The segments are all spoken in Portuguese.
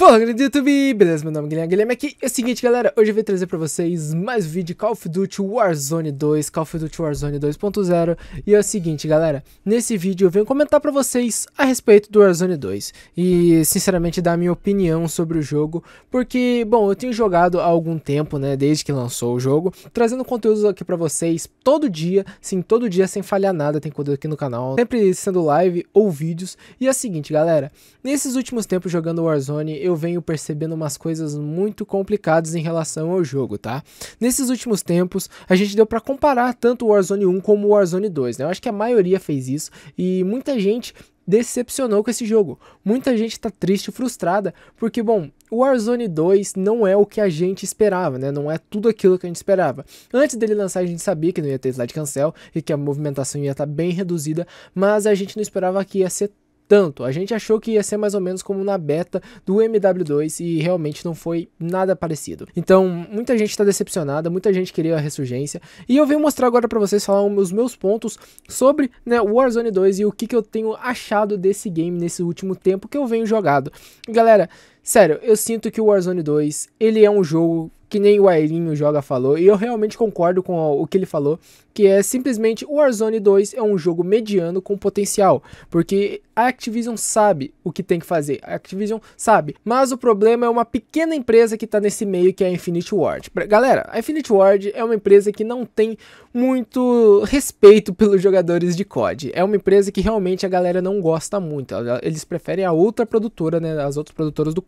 Fala galera do YouTube, beleza? Meu nome é Guilherme Guilherme aqui. É o seguinte galera, hoje eu vim trazer pra vocês mais um vídeo de Call of Duty Warzone 2, Call of Duty Warzone 2.0 E é o seguinte galera, nesse vídeo eu venho comentar pra vocês a respeito do Warzone 2 E sinceramente dar a minha opinião sobre o jogo Porque, bom, eu tenho jogado há algum tempo, né, desde que lançou o jogo Trazendo conteúdos aqui pra vocês todo dia, sim, todo dia sem falhar nada tem conteúdo aqui no canal Sempre sendo live ou vídeos E é o seguinte galera, nesses últimos tempos jogando Warzone eu venho percebendo umas coisas muito complicadas em relação ao jogo, tá? Nesses últimos tempos, a gente deu para comparar tanto o Warzone 1 como o Warzone 2, né? Eu acho que a maioria fez isso e muita gente decepcionou com esse jogo. Muita gente tá triste frustrada, porque, bom, o Warzone 2 não é o que a gente esperava, né? Não é tudo aquilo que a gente esperava. Antes dele lançar, a gente sabia que não ia ter slide cancel e que a movimentação ia estar tá bem reduzida, mas a gente não esperava que ia ser tanto. A gente achou que ia ser mais ou menos como na beta do MW2 e realmente não foi nada parecido. Então, muita gente está decepcionada, muita gente queria a ressurgência. E eu venho mostrar agora para vocês falar os meus pontos sobre né, Warzone 2 e o que, que eu tenho achado desse game nesse último tempo que eu venho jogado. Galera, Sério, eu sinto que o Warzone 2, ele é um jogo que nem o Airinho Joga falou, e eu realmente concordo com o que ele falou, que é simplesmente o Warzone 2 é um jogo mediano com potencial, porque a Activision sabe o que tem que fazer, a Activision sabe, mas o problema é uma pequena empresa que está nesse meio que é a Infinity Ward. Galera, a Infinity Ward é uma empresa que não tem muito respeito pelos jogadores de COD, é uma empresa que realmente a galera não gosta muito, eles preferem a outra produtora, né, as outras produtoras do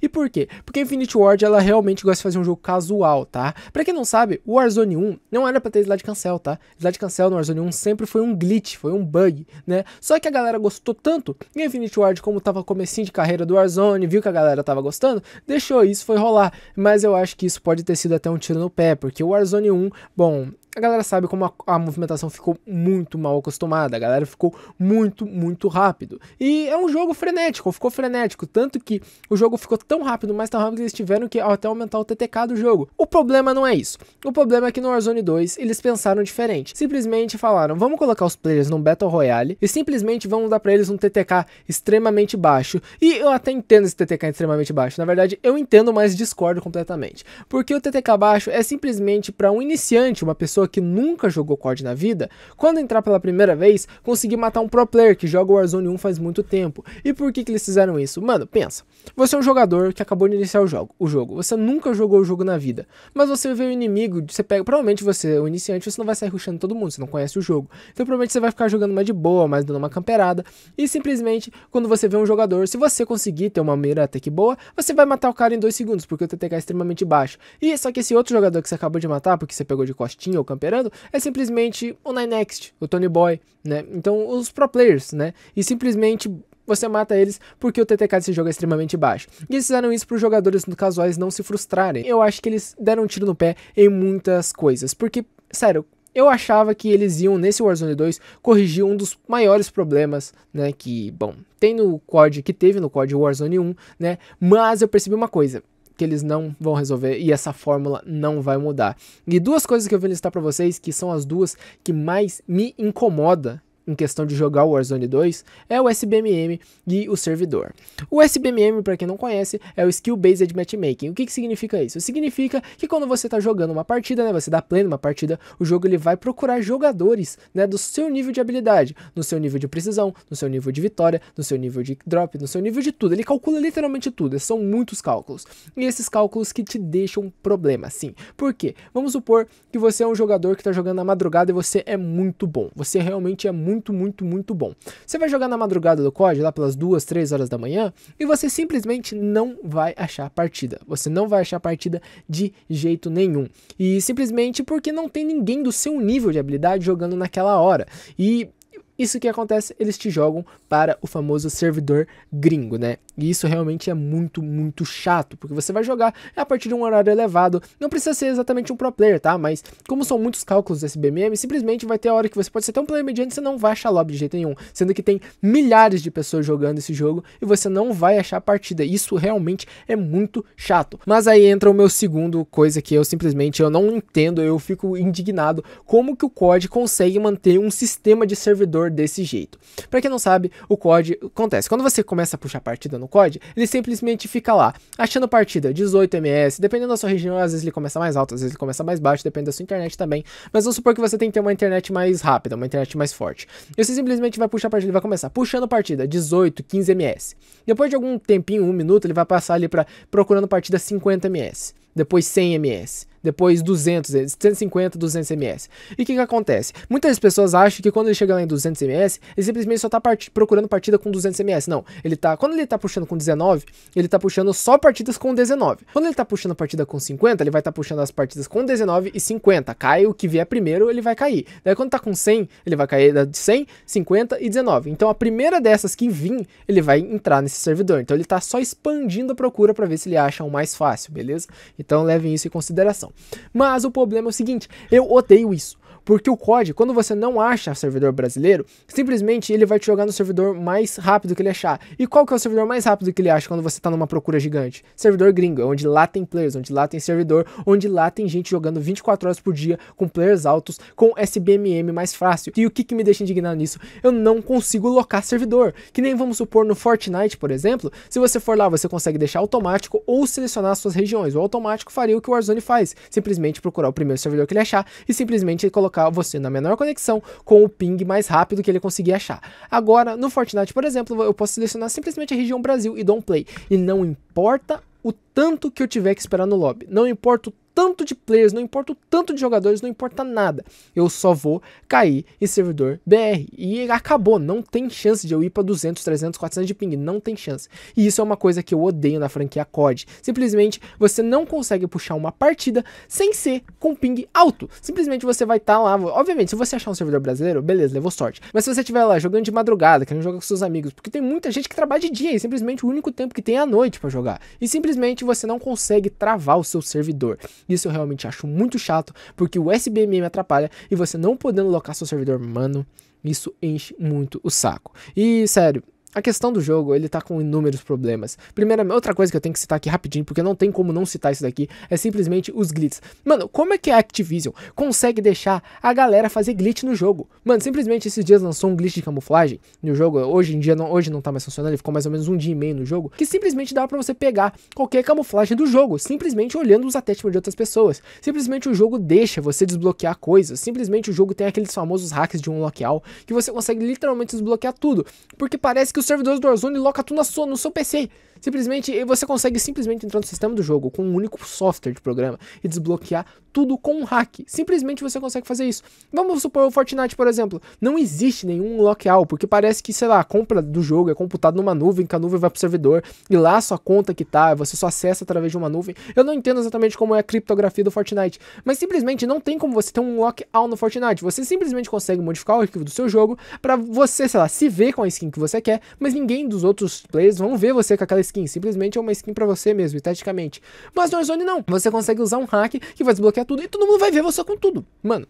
e por quê? Porque Infinity Ward ela realmente gosta de fazer um jogo casual, tá? Para quem não sabe, o Warzone 1 não era para ter slide cancel, tá? Slide cancel no Warzone 1 sempre foi um glitch, foi um bug, né? Só que a galera gostou tanto, e Infinity Ward como tava comecinho de carreira do Warzone, viu que a galera tava gostando, deixou isso foi rolar. Mas eu acho que isso pode ter sido até um tiro no pé, porque o Warzone 1, bom, a galera sabe como a, a, movimentação ficou muito mal acostumada, a galera ficou muito, muito rápido. E é um jogo frenético, ficou frenético, tanto que o jogo ficou tão rápido, mas tão rápido que eles tiveram que até aumentar o TTK do jogo. O problema não é isso. O problema é que no Warzone 2 eles pensaram diferente. Simplesmente falaram, vamos colocar os players num Battle Royale e simplesmente vamos dar para eles um TTK extremamente baixo. E eu até entendo esse TTK extremamente baixo. Na verdade, eu entendo, mas discordo completamente. Porque o TTK baixo é simplesmente para um iniciante, uma pessoa pessoa que nunca jogou COD na vida, quando entrar pela primeira vez, conseguir matar um pro player que joga Warzone 1 faz muito tempo. E por que, que eles fizeram isso? Mano, pensa. Você é um jogador que acabou de iniciar o jogo, o jogo. Você nunca jogou o jogo na vida. Mas você vê o inimigo, você pega. Provavelmente você é o iniciante, você não vai sair rushando todo mundo, você não conhece o jogo. Então provavelmente você vai ficar jogando mais de boa, mais dando uma camperada. E simplesmente, quando você vê um jogador, se você conseguir ter uma mira até que boa, você vai matar o cara em dois segundos, porque o TTK é extremamente baixo. E só que esse outro jogador que você acabou de matar, porque você pegou de costinha ou camperando é simplesmente o next, o Tony Boy, né? Então os pro players, né? E simplesmente você mata eles porque o TTK desse jogo é extremamente baixo. E eles fizeram isso para os jogadores casuais não se frustrarem. Eu acho que eles deram um tiro no pé em muitas coisas, porque, sério, eu achava que eles iam, nesse Warzone 2, corrigir um dos maiores problemas, né, que, bom, tem no COD, que teve no COD Warzone 1, né, mas eu percebi uma coisa, que eles não vão resolver e essa fórmula não vai mudar. E duas coisas que eu vim listar para vocês, que são as duas que mais me incomoda em questão de jogar o Warzone 2 é o SBMM e o servidor. O SBMM, para quem não conhece, é o Skill Based Matchmaking. O que, que significa isso? Significa que quando você está jogando uma partida, né, você dá play numa partida, o jogo ele vai procurar jogadores né, do seu nível de habilidade, no seu nível de precisão, no seu nível de vitória, no seu nível de drop, no seu nível de tudo. Ele calcula literalmente tudo, é, são muitos cálculos. E esses cálculos que te deixam um problema, sim. Por quê? Vamos supor que você é um jogador que está jogando na madrugada e você é muito bom. Você realmente é muito muito, muito, muito bom. Você vai jogar na madrugada do COD, lá pelas 2, 3 horas da manhã, e você simplesmente não vai achar partida. Você não vai achar partida de jeito nenhum. E simplesmente porque não tem ninguém do seu nível de habilidade jogando naquela hora. E isso que acontece, eles te jogam para o famoso servidor gringo, né? E isso realmente é muito, muito chato, porque você vai jogar é a partir de um horário elevado. Não precisa ser exatamente um pro player, tá? Mas como são muitos cálculos desse BMM, simplesmente vai ter a hora que você pode ser tão player mediano e você não vai achar lobby de jeito nenhum. Sendo que tem milhares de pessoas jogando esse jogo e você não vai achar a partida. Isso realmente é muito chato. Mas aí entra o meu segundo coisa que eu simplesmente eu não entendo, eu fico indignado. Como que o COD consegue manter um sistema de servidor for desse jeito. Para quem não sabe, o COD acontece. Quando você começa a puxar partida no COD, ele simplesmente fica lá, achando partida 18 ms, dependendo da sua região, às vezes ele começa mais alto, às vezes ele começa mais baixo, depende da sua internet também. Mas vamos supor que você tem que ter uma internet mais rápida, uma internet mais forte. E você simplesmente vai puxar partida, ele vai começar puxando partida 18, 15 ms. Depois de algum tempinho, um minuto, ele vai passar ali para procurando partida 50 ms, depois 100 ms depois 200, 150, 200 ms. E o que, que acontece? Muitas pessoas acham que quando ele chega lá em 200 ms, ele simplesmente só está part procurando partida com 200 ms. Não, ele tá, quando ele está puxando com 19, ele está puxando só partidas com 19. Quando ele está puxando partida com 50, ele vai estar tá puxando as partidas com 19 e 50. Cai o que vier primeiro, ele vai cair. Daí quando está com 100, ele vai cair de 100, 50 e 19. Então a primeira dessas que vir, ele vai entrar nesse servidor. Então ele está só expandindo a procura para ver se ele acha um mais fácil, beleza? Então levem isso em consideração. Mas o problema é o seguinte, eu odeio isso. Porque o COD, quando você não acha servidor brasileiro, simplesmente ele vai te jogar no servidor mais rápido que ele achar. E qual que é o servidor mais rápido que ele acha quando você está numa procura gigante? Servidor gringo, onde lá tem players, onde lá tem servidor, onde lá tem gente jogando 24 horas por dia, com players altos, com SBMM mais fácil. E o que, que me deixa indignado nisso? Eu não consigo locar servidor. Que nem vamos supor no Fortnite, por exemplo, se você for lá, você consegue deixar automático ou selecionar suas regiões. O automático faria o que o Warzone faz, simplesmente procurar o primeiro servidor que ele achar e simplesmente colocar colocar você na menor conexão com o ping mais rápido que ele conseguir achar. Agora, no Fortnite, por exemplo, eu posso selecionar simplesmente a região Brasil e dou um play. E não importa o tanto que eu tiver que esperar no lobby. Não importa o tanto de players, não importa o tanto de jogadores, não importa nada. Eu só vou cair em servidor BR. E acabou, não tem chance de eu ir para 200, 300, 400 de ping, não tem chance. E isso é uma coisa que eu odeio na franquia COD. Simplesmente você não consegue puxar uma partida sem ser com ping alto. Simplesmente você vai estar tá lá, obviamente, se você achar um servidor brasileiro, beleza, levou sorte. Mas se você estiver lá jogando de madrugada, querendo jogar com seus amigos, porque tem muita gente que trabalha de dia e simplesmente o único tempo que tem é a noite para jogar. E simplesmente você não consegue travar o seu servidor. Isso eu realmente acho muito chato, porque o me atrapalha e você não podendo locar seu servidor, mano, isso enche muito o saco. E sério, a questão do jogo, ele tá com inúmeros problemas. Primeira, outra coisa que eu tenho que citar aqui rapidinho, porque não tem como não citar isso daqui, é simplesmente os glitches. Mano, como é que a Activision consegue deixar a galera fazer glitch no jogo? Mano, simplesmente esses dias lançou um glitch de camuflagem no jogo, hoje em dia não, hoje não tá mais funcionando, ele ficou mais ou menos um dia e meio no jogo, que simplesmente dá para você pegar qualquer camuflagem do jogo, simplesmente olhando os attachments de outras pessoas. Simplesmente o jogo deixa você desbloquear coisas, simplesmente o jogo tem aqueles famosos hacks de um local que você consegue literalmente desbloquear tudo, porque parece que os servidores do Warzone e loca tudo na sua no seu PC. Simplesmente, você consegue simplesmente entrar no sistema do jogo com um único software de programa e desbloquear tudo com um hack. Simplesmente você consegue fazer isso. Vamos supor o Fortnite, por exemplo. Não existe nenhum lockout, porque parece que, sei lá, a compra do jogo é computada numa nuvem, que a nuvem vai pro servidor e lá sua conta que tá, você só acessa através de uma nuvem. Eu não entendo exatamente como é a criptografia do Fortnite, mas simplesmente não tem como você ter um lockout no Fortnite. Você simplesmente consegue modificar o arquivo do seu jogo para você, sei lá, se ver com a skin que você quer, mas ninguém dos outros players vão ver você com aquela skin, simplesmente é uma skin para você mesmo, esteticamente. Mas no Warzone não, você consegue usar um hack que vai desbloquear tudo e todo mundo vai ver você com tudo. Mano,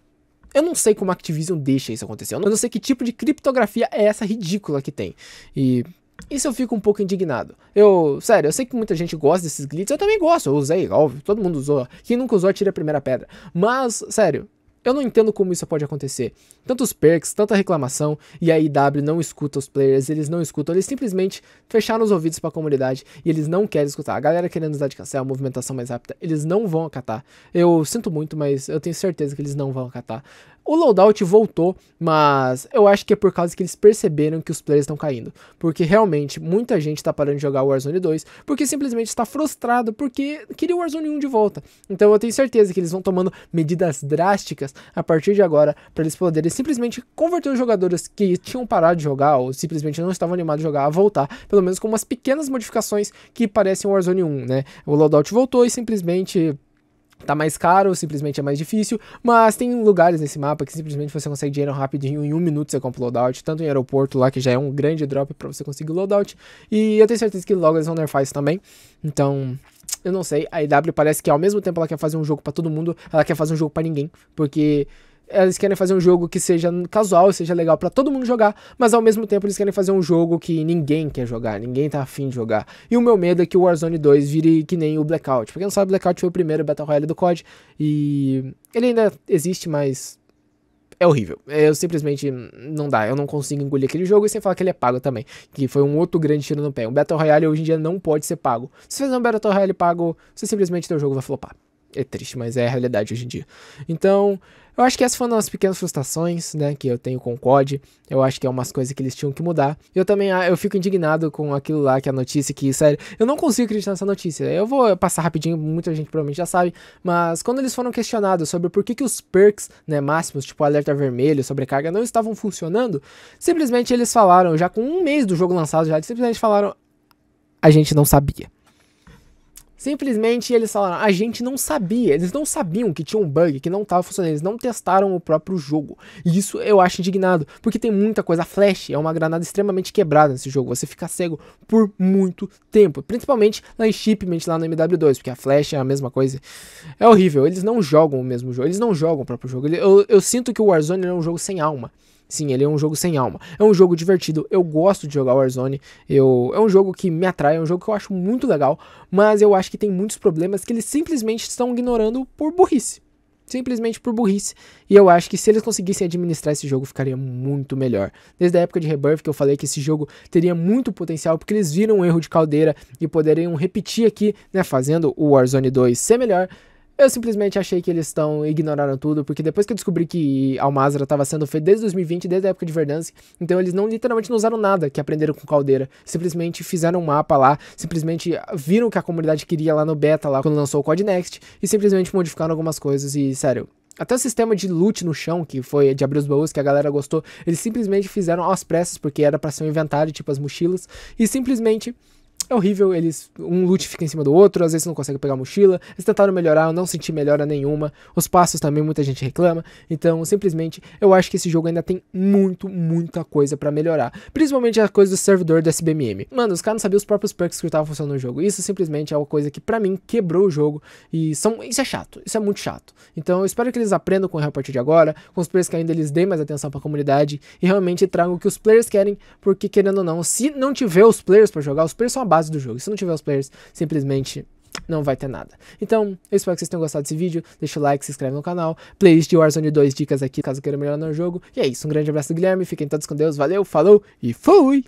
eu não sei como a Activision deixa isso acontecer. Eu não sei que tipo de criptografia é essa ridícula que tem. E isso eu fico um pouco indignado. Eu, sério, eu sei que muita gente gosta desses glitches, eu também gosto, eu usei, óbvio, todo mundo usou. Quem nunca usou, tira a primeira pedra. Mas, sério, eu não entendo como isso pode acontecer. Tantos perks, tanta reclamação, e a IW não escuta os players, eles não escutam, eles simplesmente fecharam os ouvidos para a comunidade e eles não querem escutar. A galera querendo usar de cancel, a movimentação mais rápida, eles não vão acatar. Eu sinto muito, mas eu tenho certeza que eles não vão acatar. O loadout voltou, mas eu acho que é por causa que eles perceberam que os players estão caindo. Porque realmente muita gente está parando de jogar Warzone 2 porque simplesmente está frustrado porque queria o Warzone 1 de volta. Então eu tenho certeza que eles vão tomando medidas drásticas a partir de agora para eles poderem simplesmente converter os jogadores que tinham parado de jogar ou simplesmente não estavam animados de jogar a voltar, pelo menos com umas pequenas modificações que parecem o Warzone 1, né? O loadout voltou e simplesmente tá mais caro, simplesmente é mais difícil, mas tem lugares nesse mapa que simplesmente você consegue dinheiro rapidinho, em um minuto você compra o loadout, tanto em aeroporto lá, que já é um grande drop para você conseguir o loadout, e eu tenho certeza que logo eles vão nerfar isso também, então... Eu não sei, a EW parece que ao mesmo tempo ela quer fazer um jogo para todo mundo, ela quer fazer um jogo para ninguém, porque eles querem fazer um jogo que seja casual, seja legal para todo mundo jogar, mas ao mesmo tempo eles querem fazer um jogo que ninguém quer jogar, ninguém tá afim de jogar. E o meu medo é que o Warzone 2 vire que nem o Blackout. Pra quem não sabe, o Blackout foi o primeiro Battle Royale do COD e ele ainda existe, mas é horrível. Eu simplesmente não dá, eu não consigo engolir aquele jogo e sem falar que ele é pago também, que foi um outro grande tiro no pé. Um Battle Royale hoje em dia não pode ser pago. Se fizer um Battle Royale pago, você simplesmente teu jogo vai flopar. É triste, mas é a realidade hoje em dia. Então, eu acho que essas foram as pequenas frustrações, né, que eu tenho com o COD. Eu acho que é umas coisas que eles tinham que mudar. Eu também ah, eu fico indignado com aquilo lá, que é a notícia, que, sério, eu não consigo acreditar nessa notícia. Eu vou passar rapidinho, muita gente provavelmente já sabe, mas quando eles foram questionados sobre por que, que os perks, né, máximos, tipo alerta vermelho, sobrecarga, não estavam funcionando, simplesmente eles falaram, já com um mês do jogo lançado, já simplesmente falaram, a gente não sabia. Simplesmente eles falaram, a gente não sabia, eles não sabiam que tinha um bug, que não estava funcionando, eles não testaram o próprio jogo. E isso eu acho indignado, porque tem muita coisa. A Flash é uma granada extremamente quebrada nesse jogo, você fica cego por muito tempo, principalmente lá em Shipment, lá no MW2, porque a Flash é a mesma coisa. É horrível, eles não jogam o mesmo jogo, eles não jogam o próprio jogo. Eu, eu sinto que o Warzone é um jogo sem alma. Sim, ele é um jogo sem alma. É um jogo divertido, eu gosto de jogar Warzone. Eu, é um jogo que me atrai, é um jogo que eu acho muito legal, mas eu acho que tem muitos problemas que eles simplesmente estão ignorando por burrice. Simplesmente por burrice. E eu acho que se eles conseguissem administrar esse jogo, ficaria muito melhor. Desde a época de Rebirth que eu falei que esse jogo teria muito potencial, porque eles viram um erro de caldeira e poderiam repetir aqui, né? Fazendo o Warzone 2 ser melhor eu simplesmente achei que eles estão ignoraram tudo, porque depois que eu descobri que Almazra estava sendo feito desde 2020, desde a época de Verdance, então eles não literalmente não usaram nada que aprenderam com Caldeira. Simplesmente fizeram um mapa lá, simplesmente viram o que a comunidade queria lá no beta, lá quando lançou o Code Next, e simplesmente modificaram algumas coisas. E sério, até o sistema de loot no chão, que foi de abrir os baús, que a galera gostou, eles simplesmente fizeram às pressas, porque era para ser um inventário, tipo as mochilas, e simplesmente é horrível, eles um loot fica em cima do outro, às vezes não consegue pegar a mochila. Eles tentaram melhorar, eu não senti melhora nenhuma. Os passos também muita gente reclama. Então, simplesmente, eu acho que esse jogo ainda tem muito, muita coisa para melhorar, principalmente a coisa do servidor do SBMM. Mano, os caras não sabiam os próprios perks que estavam funcionando no jogo. Isso simplesmente é uma coisa que para mim quebrou o jogo e são, isso é chato, isso é muito chato. Então, eu espero que eles aprendam com o a partir de agora, com os players que ainda eles deem mais atenção para a comunidade e realmente tragam o que os players querem, porque querendo ou não, se não tiver os players para jogar, os players são a base do jogo. Se não tiver os players, simplesmente não vai ter nada. Então, eu espero que vocês tenham gostado desse vídeo. Deixa o like, se inscreve no canal. Playlist de Warzone 2 dicas aqui, caso queira melhorar no jogo. E é isso, um grande abraço do Guilherme. Fiquem todos com Deus. Valeu, falou e fui!